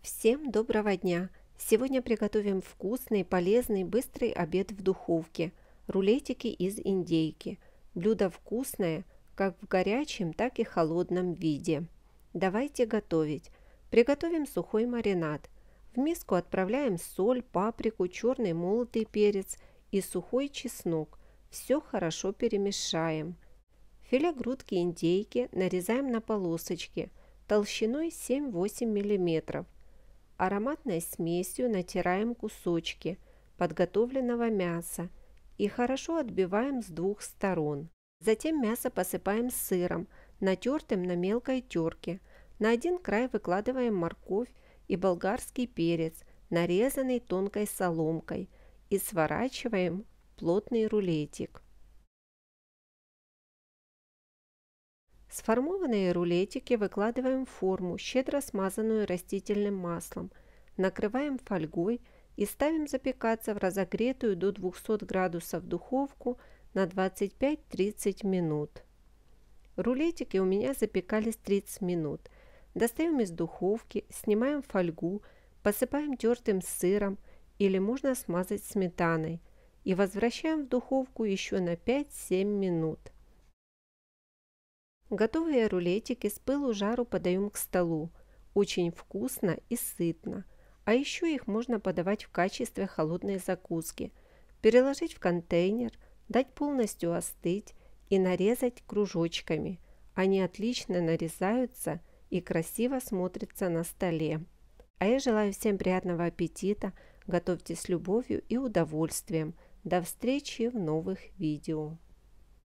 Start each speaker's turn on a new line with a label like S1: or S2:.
S1: Всем доброго дня! Сегодня приготовим вкусный, полезный, быстрый обед в духовке. Рулетики из индейки. Блюдо вкусное, как в горячем, так и холодном виде. Давайте готовить. Приготовим сухой маринад. В миску отправляем соль, паприку, черный молотый перец и сухой чеснок. Все хорошо перемешаем. Филе грудки индейки нарезаем на полосочки толщиной 7-8 миллиметров – Ароматной смесью натираем кусочки подготовленного мяса и хорошо отбиваем с двух сторон. Затем мясо посыпаем сыром, натертым на мелкой терке. На один край выкладываем морковь и болгарский перец, нарезанный тонкой соломкой, и сворачиваем плотный рулетик. Сформованные рулетики выкладываем в форму, щедро смазанную растительным маслом, накрываем фольгой и ставим запекаться в разогретую до 200 градусов духовку на 25-30 минут. Рулетики у меня запекались 30 минут. Достаем из духовки, снимаем фольгу, посыпаем тертым сыром или можно смазать сметаной и возвращаем в духовку еще на 5-7 минут. Готовые рулетики с пылу жару подаем к столу. Очень вкусно и сытно. А еще их можно подавать в качестве холодной закуски. Переложить в контейнер, дать полностью остыть и нарезать кружочками. Они отлично нарезаются и красиво смотрятся на столе. А я желаю всем приятного аппетита, готовьте с любовью и удовольствием. До встречи в новых видео.